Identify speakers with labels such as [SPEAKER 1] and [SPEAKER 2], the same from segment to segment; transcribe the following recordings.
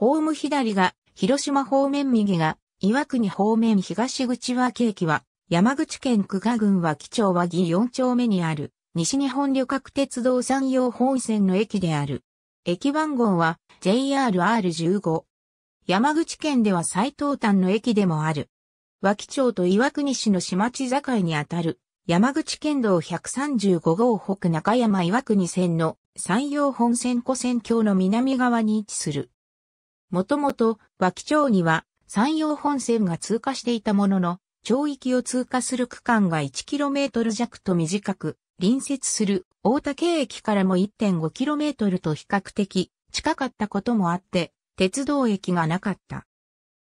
[SPEAKER 1] ホーム左が広島方面右が岩国方面東口脇駅は山口県久賀郡脇町和木4丁目にある西日本旅客鉄道山陽本線の駅である。駅番号は JRR15。山口県では最東端の駅でもある。脇町と岩国市の島地境にあたる山口県道135号北中山岩国線の山陽本線湖線橋の南側に位置する。もともと、脇町には、山陽本線が通過していたものの、町域を通過する区間が 1km 弱と短く、隣接する大竹駅からも 1.5km と比較的近かったこともあって、鉄道駅がなかった。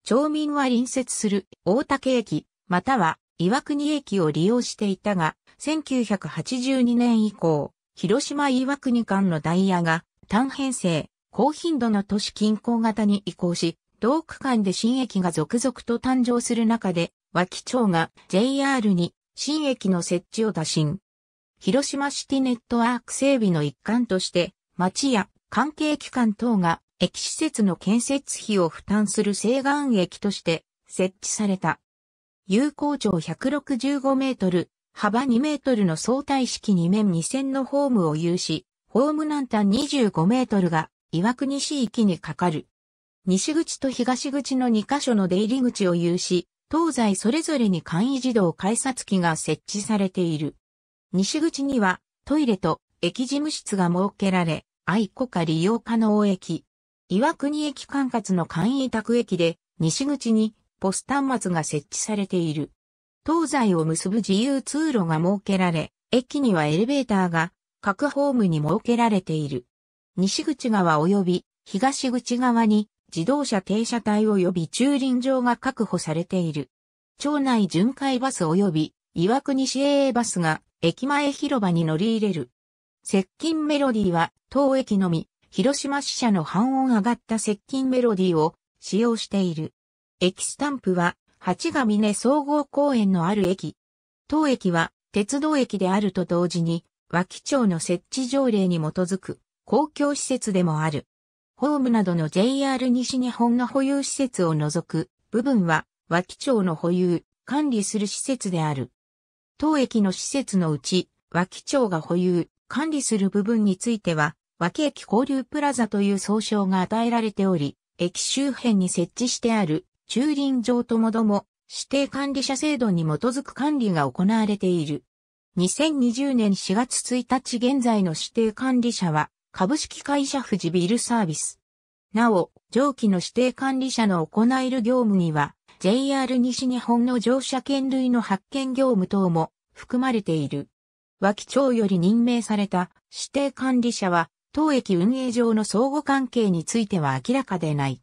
[SPEAKER 1] 町民は隣接する大竹駅、または岩国駅を利用していたが、1982年以降、広島岩国間のダイヤが単編成、高頻度の都市近郊型に移行し、同区間で新駅が続々と誕生する中で、脇町が JR に新駅の設置を打診。広島シティネットワーク整備の一環として、町や関係機関等が駅施設の建設費を負担する西岸駅として設置された。有効長165メートル、幅2メートルの相対式2面2線のホームを有し、ホーム南端25メートルが岩国市域にかかる。西口と東口の2カ所の出入り口を有し、東西それぞれに簡易自動改札機が設置されている。西口にはトイレと駅事務室が設けられ、愛国家利用可能駅。岩国駅管轄の簡易委託駅で、西口にポス端末が設置されている。東西を結ぶ自由通路が設けられ、駅にはエレベーターが各ホームに設けられている。西口側及び東口側に自動車停車帯及び駐輪場が確保されている。町内巡回バス及び岩国市営バスが駅前広場に乗り入れる。接近メロディーは当駅のみ、広島支社の半音上がった接近メロディーを使用している。駅スタンプは八ヶ峰総合公園のある駅。当駅は鉄道駅であると同時に、脇町の設置条例に基づく。公共施設でもある。ホームなどの JR 西日本の保有施設を除く部分は脇町の保有、管理する施設である。当駅の施設のうち、脇町が保有、管理する部分については、脇駅交流プラザという総称が与えられており、駅周辺に設置してある駐輪場ともども指定管理者制度に基づく管理が行われている。2020年4月1日現在の指定管理者は株式会社富士ビルサービス。なお、上記の指定管理者の行える業務には、JR 西日本の乗車券類の発券業務等も含まれている。脇町より任命された指定管理者は、当駅運営上の相互関係については明らかでない。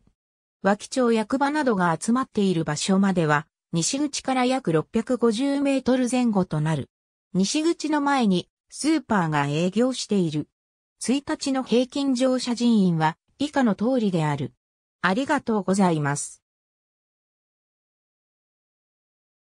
[SPEAKER 1] 脇町役場などが集まっている場所までは、西口から約650メートル前後となる。西口の前にスーパーが営業している。1日の平均乗車人員は以下の通りである。ありがとうございます。